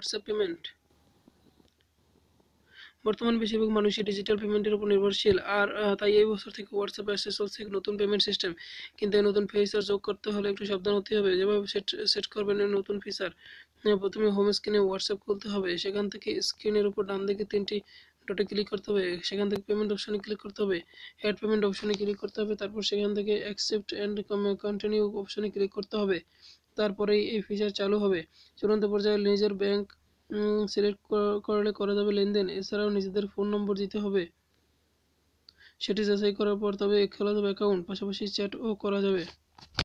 WhatsApp payment বর্তমান বেশিরভাগ মানুষই ডিজিটাল পেমেন্টের উপর নির্ভরশীল আর তাই এই বছর থেকে হোয়াটসঅ্যাপ আসছে চলছে নতুন পেমেন্ট সিস্টেম কিন্তু এই নতুন ফিচার যোগ করতে হলে একটু সাবধান হতে হবে যেভাবে সেট সেট করবেন এই নতুন ফিচার প্রথমে হোম স্ক্রিনে হোয়াটসঅ্যাপ খুলতে হবে সেখান থেকে স্ক্রিনের উপর ডান দিকে তিনটি ডটে ক্লিক করতে হবে সেখান থেকে পেমেন্ট অপশনে ক্লিক করতে হবে অ্যাড পেমেন্ট অপশনে ক্লিক করতে হবে তারপর সেখান থেকে অ্যাকসেপ্ট অ্যান্ড কন্টিনিউ অপশনে ক্লিক করতে হবে তারপরেই এই ফিচার চালু হবে চূড়ান্ত পর্যায়ে নিজের ব্যাংক সিলেক্ট করলে করা যাবে লেনদেন এছাড়াও নিজেদের ফোন নম্বর দিতে হবে সেটি যাচাই করার পর তবে খোলা যাবে অ্যাকাউন্ট পাশাপাশি চ্যাটও করা যাবে